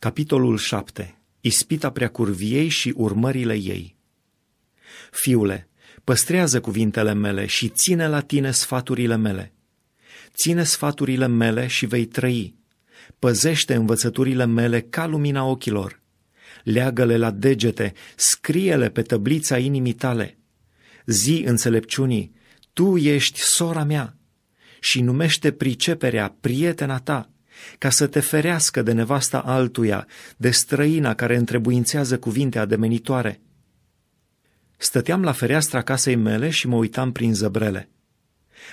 Capitolul 7. Ispita curviei și urmările ei. Fiule, păstrează cuvintele mele și ține la tine sfaturile mele. Ține sfaturile mele și vei trăi. Păzește învățăturile mele ca lumina ochilor. Leagă-le la degete, scrie-le pe tăblița inimii tale. Zi înțelepciunii, tu ești sora mea și numește priceperea prietena ta ca să te ferească de nevasta altuia, de străina care întrebuințează cuvinte ademenitoare. Stăteam la fereastra casei mele și mă uitam prin zăbrele.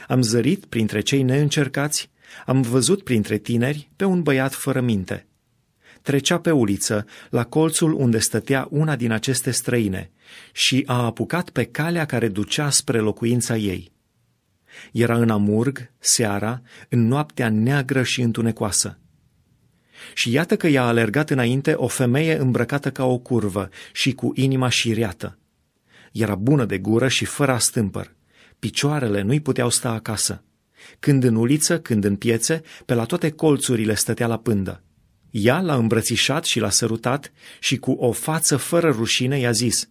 Am zărit printre cei neîncercați, am văzut printre tineri pe un băiat fără minte. Trecea pe uliță, la colțul unde stătea una din aceste străine, și a apucat pe calea care ducea spre locuința ei. Era în amurg, seara, în noaptea neagră și întunecoasă. Și iată că i-a alergat înainte o femeie îmbrăcată ca o curvă și cu inima șiriată. Era bună de gură și fără astâmpăr. Picioarele nu-i puteau sta acasă. Când în uliță, când în piețe, pe la toate colțurile stătea la pândă. Ea l-a îmbrățișat și l-a sărutat și cu o față fără rușine i-a zis,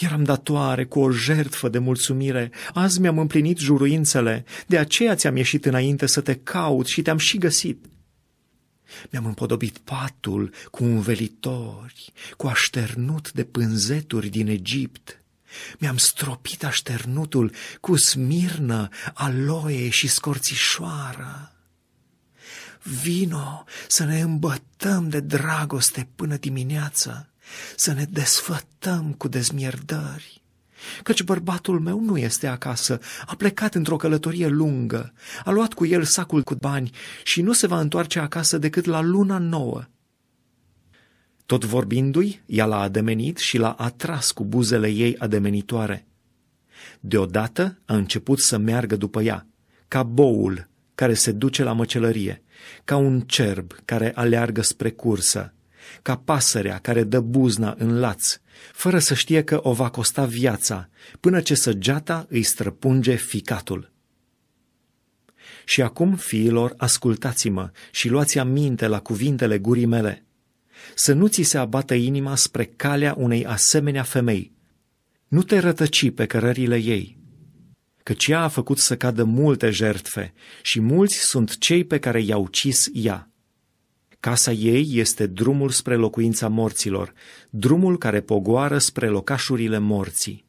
Eram datoare cu o jertfă de mulțumire, azi mi-am împlinit juruințele, de aceea ți-am ieșit înainte să te caut și te-am și găsit. Mi-am împodobit patul cu un velitori, cu așternut de pânzeturi din Egipt. Mi-am stropit așternutul cu smirnă, aloie și scorțișoară. Vino să ne îmbătăm de dragoste până dimineață să ne desfătăm cu dezmierdări, căci bărbatul meu nu este acasă, a plecat într-o călătorie lungă, a luat cu el sacul cu bani și nu se va întoarce acasă decât la luna nouă. Tot vorbindu-i, ea l-a ademenit și l-a atras cu buzele ei ademenitoare. Deodată a început să meargă după ea, ca boul care se duce la măcelărie, ca un cerb care aleargă spre cursă ca pasărea care dă buzna în laț, fără să știe că o va costa viața, până ce săgeata îi străpunge ficatul. Și acum, fiilor, ascultați-mă și luați aminte la cuvintele gurii mele. Să nu ți se abată inima spre calea unei asemenea femei. Nu te rătăci pe cărările ei, căci ea a făcut să cadă multe jertfe și mulți sunt cei pe care i-a ucis ea. Casa ei este drumul spre locuința morților, drumul care pogoară spre locașurile morții.